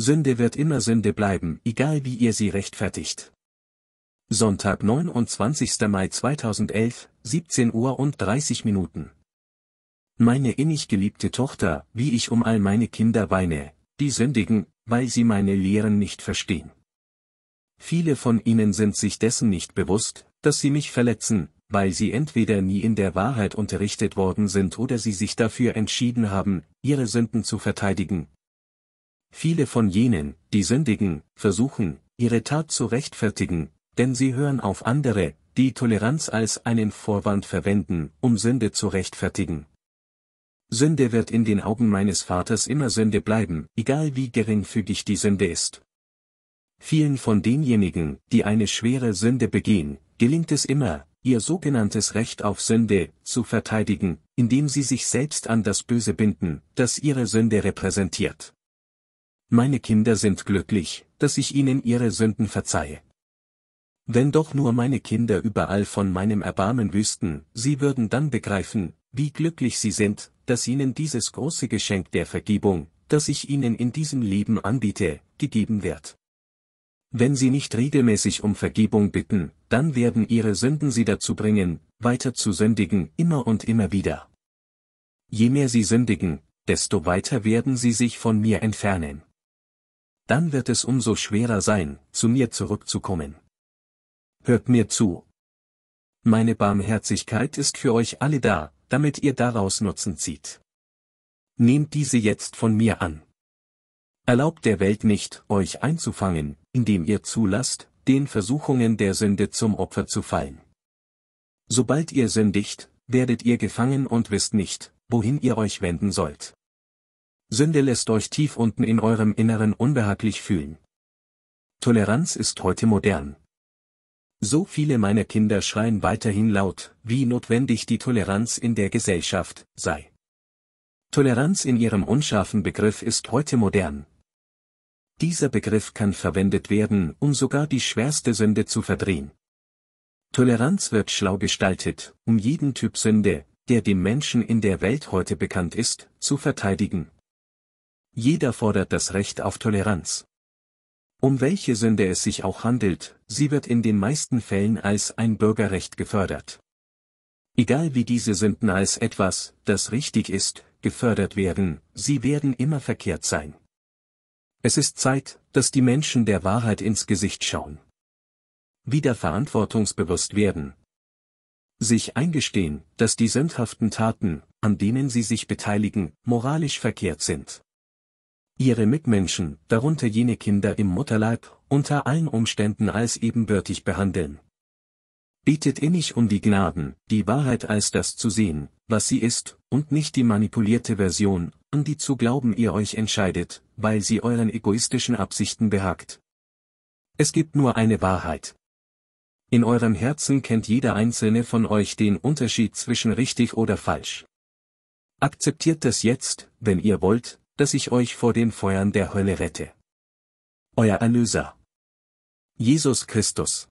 Sünde wird immer Sünde bleiben, egal wie ihr sie rechtfertigt. Sonntag 29. Mai 2011, 17 Uhr und 30 Minuten. Meine innig geliebte Tochter, wie ich um all meine Kinder weine, die sündigen, weil sie meine Lehren nicht verstehen. Viele von ihnen sind sich dessen nicht bewusst, dass sie mich verletzen, weil sie entweder nie in der Wahrheit unterrichtet worden sind oder sie sich dafür entschieden haben, ihre Sünden zu verteidigen, Viele von jenen, die sündigen, versuchen, ihre Tat zu rechtfertigen, denn sie hören auf andere, die Toleranz als einen Vorwand verwenden, um Sünde zu rechtfertigen. Sünde wird in den Augen meines Vaters immer Sünde bleiben, egal wie geringfügig die Sünde ist. Vielen von denjenigen, die eine schwere Sünde begehen, gelingt es immer, ihr sogenanntes Recht auf Sünde zu verteidigen, indem sie sich selbst an das Böse binden, das ihre Sünde repräsentiert. Meine Kinder sind glücklich, dass ich ihnen ihre Sünden verzeihe. Wenn doch nur meine Kinder überall von meinem Erbarmen wüssten, sie würden dann begreifen, wie glücklich sie sind, dass ihnen dieses große Geschenk der Vergebung, das ich ihnen in diesem Leben anbiete, gegeben wird. Wenn sie nicht regelmäßig um Vergebung bitten, dann werden ihre Sünden sie dazu bringen, weiter zu sündigen, immer und immer wieder. Je mehr sie sündigen, desto weiter werden sie sich von mir entfernen dann wird es umso schwerer sein, zu mir zurückzukommen. Hört mir zu. Meine Barmherzigkeit ist für euch alle da, damit ihr daraus Nutzen zieht. Nehmt diese jetzt von mir an. Erlaubt der Welt nicht, euch einzufangen, indem ihr zulasst, den Versuchungen der Sünde zum Opfer zu fallen. Sobald ihr sündigt, werdet ihr gefangen und wisst nicht, wohin ihr euch wenden sollt. Sünde lässt euch tief unten in eurem Inneren unbehaglich fühlen. Toleranz ist heute modern. So viele meiner Kinder schreien weiterhin laut, wie notwendig die Toleranz in der Gesellschaft sei. Toleranz in ihrem unscharfen Begriff ist heute modern. Dieser Begriff kann verwendet werden, um sogar die schwerste Sünde zu verdrehen. Toleranz wird schlau gestaltet, um jeden Typ Sünde, der dem Menschen in der Welt heute bekannt ist, zu verteidigen jeder fordert das Recht auf Toleranz. Um welche Sünde es sich auch handelt, sie wird in den meisten Fällen als ein Bürgerrecht gefördert. Egal wie diese Sünden als etwas, das richtig ist, gefördert werden, sie werden immer verkehrt sein. Es ist Zeit, dass die Menschen der Wahrheit ins Gesicht schauen. Wieder verantwortungsbewusst werden. Sich eingestehen, dass die sündhaften Taten, an denen sie sich beteiligen, moralisch verkehrt sind ihre Mitmenschen, darunter jene Kinder im Mutterleib, unter allen Umständen als ebenbürtig behandeln. Bietet innig um die Gnaden, die Wahrheit als das zu sehen, was sie ist, und nicht die manipulierte Version, an die zu glauben ihr euch entscheidet, weil sie euren egoistischen Absichten behagt. Es gibt nur eine Wahrheit. In eurem Herzen kennt jeder einzelne von euch den Unterschied zwischen richtig oder falsch. Akzeptiert das jetzt, wenn ihr wollt, dass ich euch vor den Feuern der Hölle rette. Euer Erlöser. Jesus Christus.